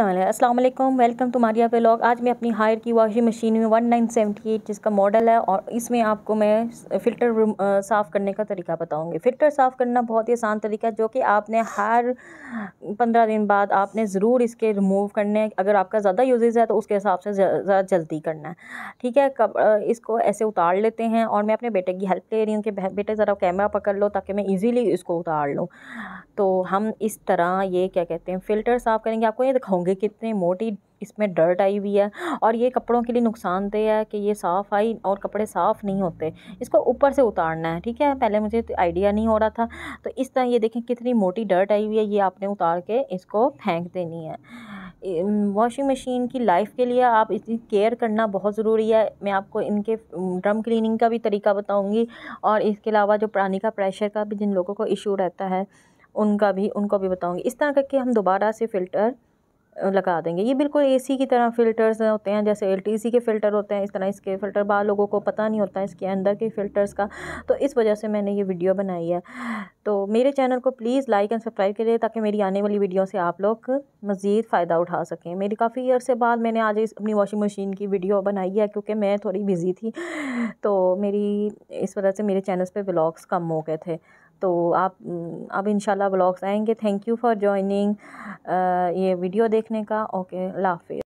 Aslam welcome to Maria पे log आज मैं अपनी हायर की वॉशिंग मशीन में वन नाइन एट जिसका मॉडल है और इसमें आपको मैं फ़िल्टर साफ़ करने का तरीका बताऊंगी फ़िल्टर साफ़ करना बहुत ही आसान तरीका है जो कि आपने हर पंद्रह दिन बाद आपने ज़रूर इसके रिमूव करने हैं अगर आपका ज़्यादा यूजेज़ है तो उसके हिसाब से ज़्यादा जल्दी करना है ठीक है कब इसको ऐसे उतार लेते हैं और मैं अपने बेटे की हेल्प ले रही हूँ कि बेटे ज़रा कैमरा पकड़ लो ताकि मैं ईज़िली इसको उतार लूँ तो हम इस तरह ये क्या कहते हैं फ़िल्टर साफ़ करेंगे आपको ये दिखाऊँगी होंगे कितनी मोटी इसमें डर्ट आई हुई है और ये कपड़ों के लिए नुकसानदेह है कि ये साफ़ आई और कपड़े साफ़ नहीं होते इसको ऊपर से उतारना है ठीक है पहले मुझे तो आइडिया नहीं हो रहा था तो इस तरह ये देखें कितनी मोटी डर्ट आई हुई है ये आपने उतार के इसको फेंक देनी है वॉशिंग मशीन की लाइफ के लिए आप इसकी केयर करना बहुत ज़रूरी है मैं आपको इनके ड्रम क्लिनिंग का भी तरीका बताऊँगी और इसके अलावा जो पानी का प्रेशर का भी जिन लोगों को इशू रहता है उनका भी उनको भी बताऊँगी इस तरह करके हम दोबारा से फ़िल्टर लगा देंगे ये बिल्कुल एसी की तरह फ़िल्टर्स होते हैं जैसे एलटीसी के फ़िल्टर होते हैं इस तरह इसके फ़िल्टर बाद लोगों को पता नहीं होता है इसके अंदर के फ़िल्टर्स का तो इस वजह से मैंने ये वीडियो बनाई है तो मेरे चैनल को प्लीज़ लाइक एंड सब्सक्राइब करिए ताकि मेरी आने वाली वीडियो से आप लोग मज़ीद फ़ायदा उठा सकें मेरी काफ़ी ईयर से बाद मैंने आज इस अपनी वॉशिंग मशीन की वीडियो बनाई है क्योंकि मैं थोड़ी बिज़ी थी तो मेरी इस वजह से मेरे चैनल्स पर ब्लॉग्स कम हो गए थे तो आप अब इन ब्लॉग्स आएंगे थैंक यू फॉर जॉइनिंग ये वीडियो देखने का ओके लाफिज